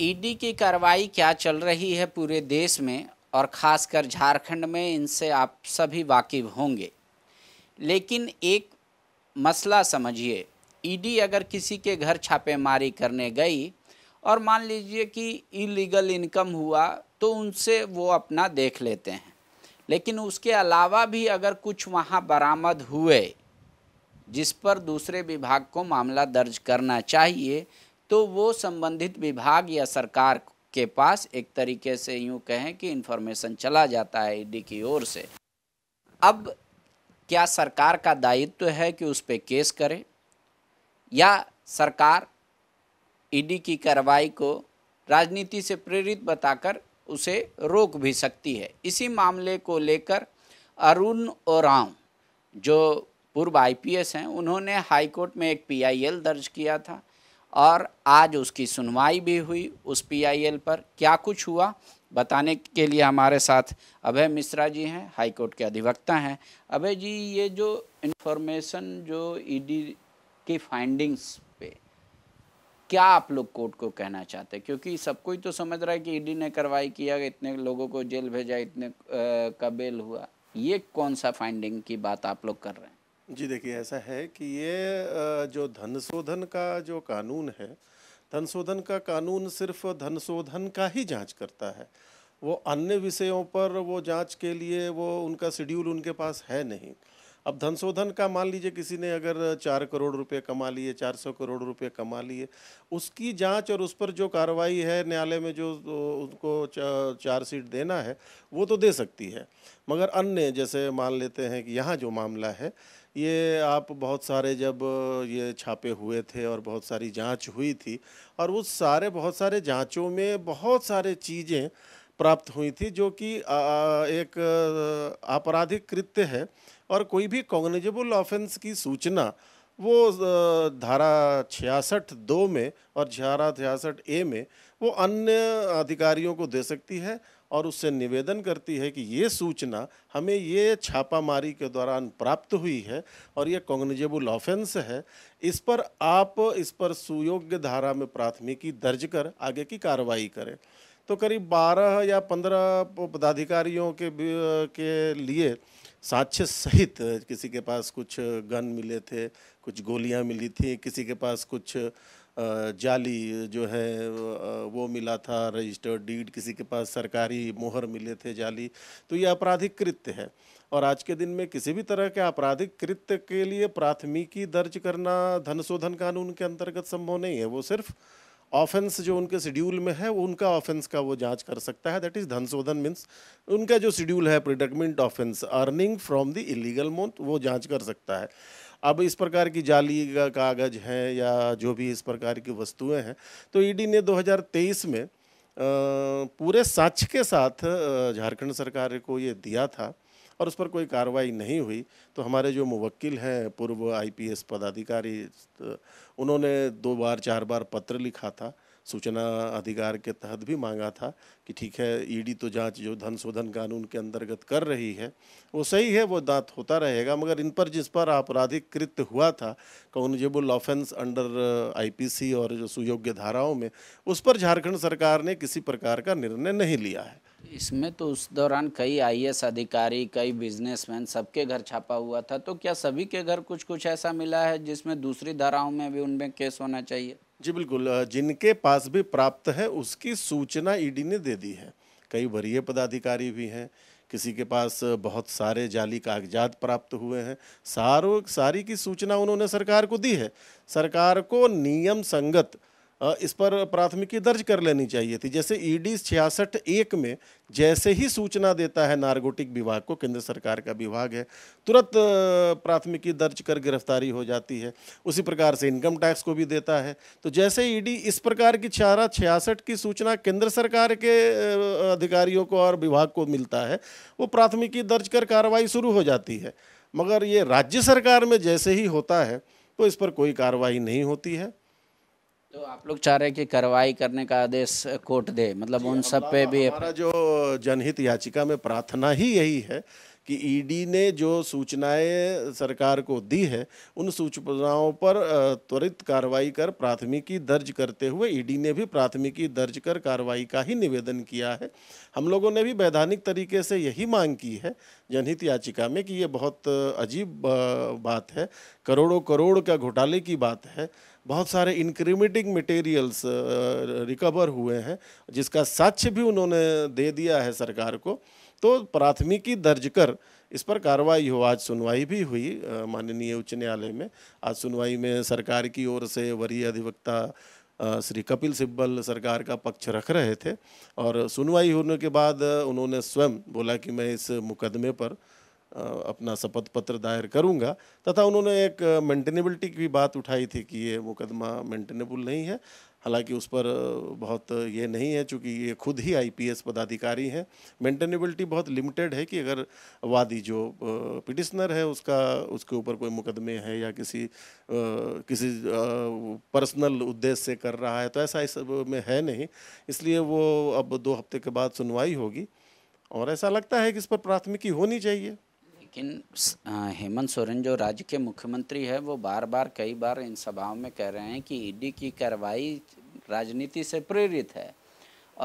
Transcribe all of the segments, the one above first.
ED की कार्रवाई क्या चल रही है पूरे देश में और ख़ासकर झारखंड में इनसे आप सभी वाकिफ होंगे लेकिन एक मसला समझिए ईडी अगर किसी के घर छापेमारी करने गई और मान लीजिए कि इलीगल इनकम हुआ तो उनसे वो अपना देख लेते हैं लेकिन उसके अलावा भी अगर कुछ वहाँ बरामद हुए जिस पर दूसरे विभाग को मामला दर्ज करना चाहिए तो वो संबंधित विभाग या सरकार के पास एक तरीके से यूँ कहें कि इन्फॉर्मेशन चला जाता है ईडी की ओर से अब क्या सरकार का दायित्व है कि उस पर केस करे या सरकार ईडी की कार्रवाई को राजनीति से प्रेरित बताकर उसे रोक भी सकती है इसी मामले को लेकर अरुण ओराव जो पूर्व आईपीएस हैं उन्होंने हाईकोर्ट में एक पीआईएल दर्ज किया था और आज उसकी सुनवाई भी हुई उस पीआईएल पर क्या कुछ हुआ बताने के लिए हमारे साथ अभय मिश्रा जी हैं हाई कोर्ट के अधिवक्ता हैं अभय जी ये जो इन्फॉर्मेशन जो ईडी e की फाइंडिंग्स पे क्या आप लोग कोर्ट को कहना चाहते हैं क्योंकि सब कोई तो समझ रहा है कि ईडी e ने कार्रवाई किया इतने लोगों को जेल भेजा इतने का बेल हुआ ये कौन सा फाइंडिंग की बात आप लोग कर रहे हैं जी देखिए ऐसा है कि ये जो धन शोधन का जो कानून है धन शोधन का कानून सिर्फ धन शोधन का ही जांच करता है वो अन्य विषयों पर वो जांच के लिए वो उनका शेड्यूल उनके पास है नहीं अब धन शोधन का मान लीजिए किसी ने अगर चार करोड़ रुपए कमा लिए चार सौ करोड़ रुपए कमा लिए उसकी जांच और उस पर जो कार्रवाई है न्यायालय में जो उनको सीट देना है वो तो दे सकती है मगर अन्य जैसे मान लेते हैं कि यहाँ जो मामला है ये आप बहुत सारे जब ये छापे हुए थे और बहुत सारी जांच हुई थी और उस सारे बहुत सारे जांचों में बहुत सारे चीज़ें प्राप्त हुई थी जो कि एक आपराधिक कृत्य है और कोई भी कॉग्निजेबल ऑफेंस की सूचना वो धारा छियासठ दो में और धारा छियासठ ए में वो अन्य अधिकारियों को दे सकती है और उससे निवेदन करती है कि ये सूचना हमें ये छापामारी के दौरान प्राप्त हुई है और ये कॉग्निजेबल ऑफेंस है इस पर आप इस पर सुयोग्य धारा में प्राथमिकी दर्ज कर आगे की कार्रवाई करें तो करीब 12 या 15 पदाधिकारियों के के लिए साक्ष्य सहित किसी के पास कुछ गन मिले थे कुछ गोलियां मिली थी किसी के पास कुछ जाली जो है वो मिला था रजिस्टर्ड डीड किसी के पास सरकारी मोहर मिले थे जाली तो ये आपराधिक कृत्य है और आज के दिन में किसी भी तरह के आपराधिक कृत्य के लिए प्राथमिकी दर्ज करना धन शोधन कानून के अंतर्गत संभव नहीं है वो सिर्फ ऑफेंस जो उनके शेड्यूल में है उनका ऑफेंस का वो जांच कर सकता है दैट इज़ धन शोधन मीन्स उनका जो शेड्यूल है predicate offence earning from the illegal month वो जांच कर सकता है अब इस प्रकार की जाली का कागज़ है या जो भी इस प्रकार की वस्तुएं हैं तो ईडी e ने 2023 में पूरे साक्ष के साथ झारखंड सरकार को ये दिया था और उस पर कोई कार्रवाई नहीं हुई तो हमारे जो मुवक्किल हैं पूर्व आईपीएस पदाधिकारी उन्होंने दो बार चार बार पत्र लिखा था सूचना अधिकार के तहत भी मांगा था कि ठीक है ईडी तो जांच जो धन शोधन कानून के अंतर्गत कर रही है वो सही है वो दांत होता रहेगा मगर इन पर जिस पर आपराधिक कृत्य हुआ था कॉन्जेबल ऑफेंस अंडर आईपीसी और जो सुयोग्य धाराओं में उस पर झारखंड सरकार ने किसी प्रकार का निर्णय नहीं लिया है इसमें तो उस दौरान कई आई अधिकारी कई बिजनेसमैन सबके घर छापा हुआ था तो क्या सभी के घर कुछ कुछ ऐसा मिला है जिसमें दूसरी धाराओं में भी उनमें केस होना चाहिए जी बिल्कुल जिनके पास भी प्राप्त है उसकी सूचना ईडी ने दे दी है कई वरीय पदाधिकारी भी हैं किसी के पास बहुत सारे जाली कागजात प्राप्त हुए हैं सारों सारी की सूचना उन्होंने सरकार को दी है सरकार को नियम संगत इस पर प्राथमिकी दर्ज कर लेनी चाहिए थी जैसे ईडी e छियासठ एक में जैसे ही सूचना देता है नारगोटिक विभाग को केंद्र सरकार का विभाग है तुरंत प्राथमिकी दर्ज कर गिरफ्तारी हो जाती है उसी प्रकार से इनकम टैक्स को भी देता है तो जैसे ईडी e इस प्रकार की चारा छियासठ की सूचना केंद्र सरकार के अधिकारियों को और विभाग को मिलता है वो प्राथमिकी दर्ज कर कार्रवाई शुरू हो जाती है मगर ये राज्य सरकार में जैसे ही होता है तो इस पर कोई कार्रवाई नहीं होती है तो आप लोग चाह रहे हैं कि कार्रवाई करने का आदेश कोर्ट दे मतलब उन सब पे भी हमारा जो जनहित याचिका में प्रार्थना ही यही है कि ईडी ने जो सूचनाएं सरकार को दी है उन सूचनाओं पर त्वरित कार्रवाई कर प्राथमिकी दर्ज करते हुए ईडी ने भी प्राथमिकी दर्ज कर कार्रवाई का ही निवेदन किया है हम लोगों ने भी वैधानिक तरीके से यही मांग की है जनहित याचिका में कि ये बहुत अजीब बात है करोड़ों करोड़ का घोटाले की बात है बहुत सारे इंक्रीमेटिंग मटेरियल्स रिकवर हुए हैं जिसका साक्ष्य भी उन्होंने दे दिया है सरकार को तो प्राथमिकी दर्ज कर इस पर कार्रवाई हो आज सुनवाई भी हुई uh, माननीय उच्च न्यायालय में आज सुनवाई में सरकार की ओर से वरीय अधिवक्ता uh, श्री कपिल सिब्बल सरकार का पक्ष रख रहे थे और सुनवाई होने के बाद uh, उन्होंने स्वयं बोला कि मैं इस मुकदमे पर अपना शपथ पत्र दायर करूंगा तथा उन्होंने एक मेंटेनेबिलिटी की बात उठाई थी कि ये मुकदमा मेंटेनेबल नहीं है हालांकि उस पर बहुत ये नहीं है चूँकि ये खुद ही आईपीएस पदाधिकारी हैं मेंटेनेबिलिटी बहुत लिमिटेड है कि अगर वादी जो पिटिशनर है उसका उसके ऊपर कोई मुकदमे है या किसी किसी पर्सनल उद्देश्य से कर रहा है तो ऐसा इस में है नहीं इसलिए वो अब दो हफ्ते के बाद सुनवाई होगी और ऐसा लगता है कि इस पर प्राथमिकी होनी चाहिए लेकिन हेमंत सोरेन जो राज्य के मुख्यमंत्री है वो बार बार कई बार इन सभाओं में कह रहे हैं कि ईडी की कार्रवाई राजनीति से प्रेरित है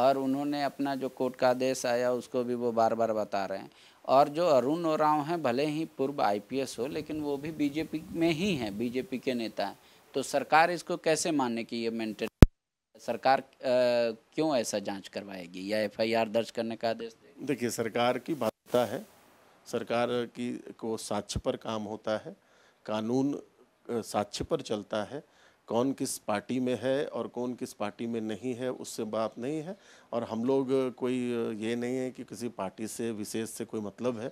और उन्होंने अपना जो कोर्ट का आदेश आया उसको भी वो बार बार बता रहे हैं और जो अरुण ओराव हैं भले ही पूर्व आईपीएस हो लेकिन वो भी बीजेपी में ही हैं बीजेपी के नेता हैं तो सरकार इसको कैसे माने कि ये मेंटेन सरकार आ, क्यों ऐसा जांच करवाएगी या एफआईआर दर्ज करने का आदेश देखिए सरकार की बाध्यता है सरकार की को साक्ष्य पर काम होता है कानून साक्ष्य पर चलता है कौन किस पार्टी में है और कौन किस पार्टी में नहीं है उससे बात नहीं है और हम लोग कोई ये नहीं है कि किसी पार्टी से विशेष से कोई मतलब है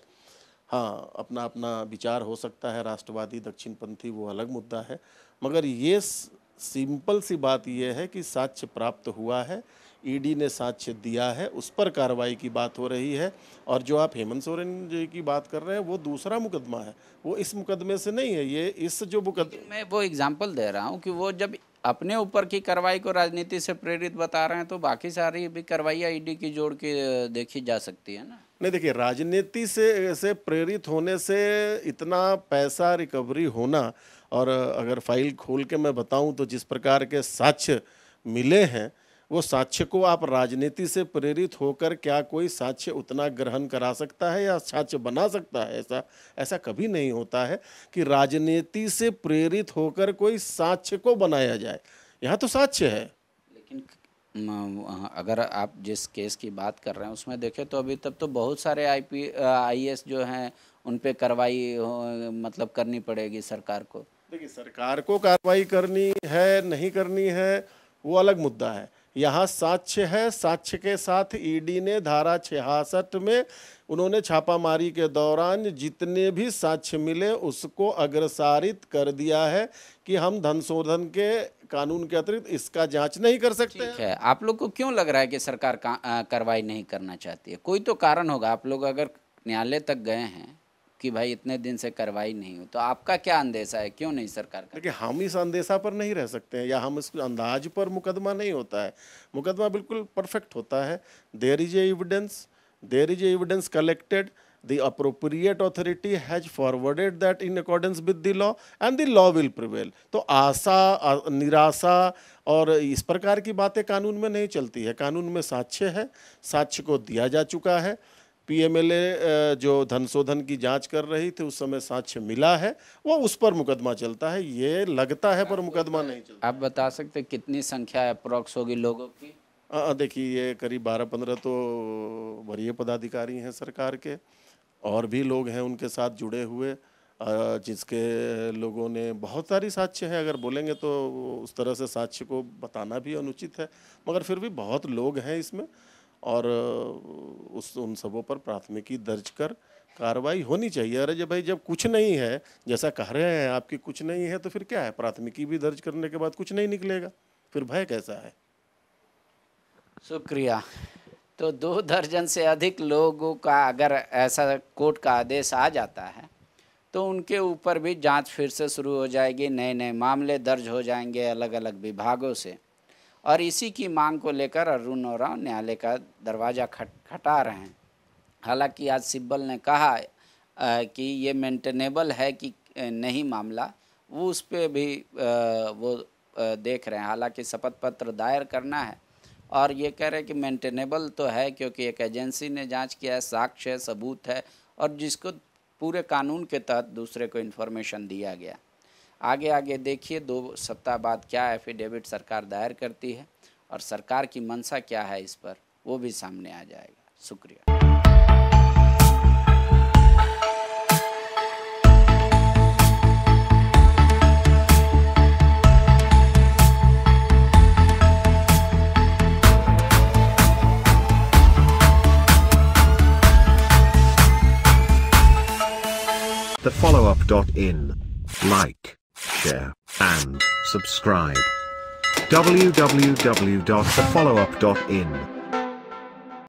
हाँ अपना अपना विचार हो सकता है राष्ट्रवादी दक्षिणपंथी वो अलग मुद्दा है मगर ये सिंपल सी बात यह है कि साक्ष्य प्राप्त हुआ है ईडी ने साक्ष्य दिया है उस पर कार्रवाई की बात हो रही है और जो आप हेमंत सोरेन जी की बात कर रहे हैं वो दूसरा मुकदमा है वो इस मुकदमे से नहीं है ये इस जो मुकदमा मैं वो एग्जाम्पल दे रहा हूँ कि वो जब अपने ऊपर की कार्रवाई को राजनीति से प्रेरित बता रहे हैं तो बाकी सारी भी ई ईडी की जोड़ के देखी जा सकती है ना नहीं देखिए राजनीति से से प्रेरित होने से इतना पैसा रिकवरी होना और अगर फाइल खोल के मैं बताऊं तो जिस प्रकार के साक्ष्य मिले हैं वो साक्ष्य को आप राजनीति से प्रेरित होकर क्या कोई साक्ष्य उतना ग्रहण करा सकता है या साक्ष्य बना सकता है ऐसा ऐसा कभी नहीं होता है कि राजनीति से प्रेरित होकर कोई साक्ष्य को बनाया जाए यहाँ तो साक्ष्य है लेकिन अगर आप जिस केस की बात कर रहे हैं उसमें देखें तो अभी तक तो बहुत सारे आईपी आईएएस e जो हैं उन पर कार्रवाई मतलब करनी पड़ेगी सरकार को देखिए सरकार को कार्रवाई करनी है नहीं करनी है वो अलग मुद्दा है यहाँ साक्ष्य है साक्ष्य के साथ ईडी e ने धारा छियासठ में उन्होंने छापामारी के दौरान जितने भी साक्ष्य मिले उसको अग्रसारित कर दिया है कि हम धन शोधन के कानून के अतिरिक्त इसका जांच नहीं कर सकते ठीक है आप लोग को क्यों लग रहा है कि सरकार कार्रवाई नहीं करना चाहती है कोई तो कारण होगा आप लोग अगर न्यायालय तक गए हैं कि भाई इतने दिन से कार्रवाई नहीं हो तो आपका क्या अंदेशा है क्यों नहीं सरकार का देखिए हम इस अंदेशा पर नहीं रह सकते हैं या हम इस अंदाज पर मुकदमा नहीं होता है मुकदमा बिल्कुल परफेक्ट होता है there is evidence there is evidence collected the appropriate authority has forwarded that in accordance with the law and the law will prevail तो आशा निराशा और इस प्रकार की बातें कानून में नहीं चलती है कानून में साक्ष्य है साक्ष्य को दिया जा चुका है पीएमएलए जो धन शोधन की जांच कर रही थी उस समय साक्ष्य मिला है वो उस पर मुकदमा चलता है ये लगता है पर मुकदमा नहीं चलता आप बता सकते कितनी संख्या अप्रोक्स होगी लोगों की देखिए ये करीब बारह पंद्रह तो वरीय पदाधिकारी हैं सरकार के और भी लोग हैं उनके साथ जुड़े हुए जिसके लोगों ने बहुत सारी साक्ष्य हैं अगर बोलेंगे तो उस तरह से साक्ष्य को बताना भी अनुचित है मगर फिर भी बहुत लोग हैं इसमें और उस उन सबों पर प्राथमिकी दर्ज कर कार्रवाई होनी चाहिए अरे जब भाई जब कुछ नहीं है जैसा कह रहे हैं आपकी कुछ नहीं है तो फिर क्या है प्राथमिकी भी दर्ज करने के बाद कुछ नहीं निकलेगा फिर भय कैसा है शुक्रिया तो दो दर्जन से अधिक लोगों का अगर ऐसा कोर्ट का आदेश आ जाता है तो उनके ऊपर भी जांच फिर से शुरू हो जाएगी नए नए मामले दर्ज हो जाएंगे अलग अलग विभागों से और इसी की मांग को लेकर अरुण और राव न्यायालय का दरवाज़ा खट खटा रहे हैं हालांकि आज सिब्बल ने कहा आ, कि ये मेंटेनेबल है कि नहीं मामला वो उस पर भी आ, वो आ, देख रहे हैं हालांकि शपथ पत्र दायर करना है और ये कह रहे हैं कि मेंटेनेबल तो है क्योंकि एक एजेंसी ने जांच किया है साक्ष्य है सबूत है और जिसको पूरे कानून के तहत दूसरे को इन्फॉर्मेशन दिया गया आगे आगे देखिए दो सप्ताह बाद क्या एफिडेविट सरकार दायर करती है और सरकार की मंशा क्या है इस पर वो भी सामने आ जाएगा शुक्रिया the follow-up. In. Like. share, and subscribe. www.thefollowup.in